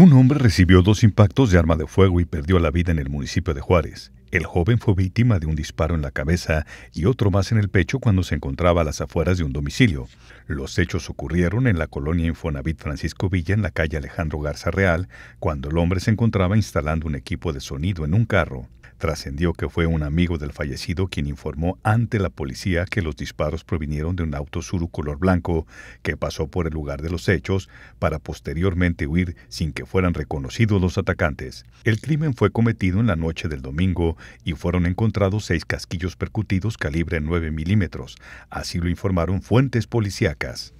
Un hombre recibió dos impactos de arma de fuego y perdió la vida en el municipio de Juárez. El joven fue víctima de un disparo en la cabeza y otro más en el pecho cuando se encontraba a las afueras de un domicilio. Los hechos ocurrieron en la colonia Infonavit Francisco Villa en la calle Alejandro Garza Real, cuando el hombre se encontraba instalando un equipo de sonido en un carro. Trascendió que fue un amigo del fallecido quien informó ante la policía que los disparos provinieron de un auto suru color blanco que pasó por el lugar de los hechos para posteriormente huir sin que fueran reconocidos los atacantes. El crimen fue cometido en la noche del domingo y fueron encontrados seis casquillos percutidos calibre 9 milímetros. Así lo informaron fuentes policíacas.